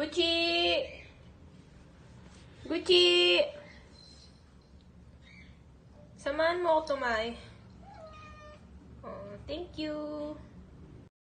Gucci! Gucci! Samahan mo ako tumay. Oh, thank you.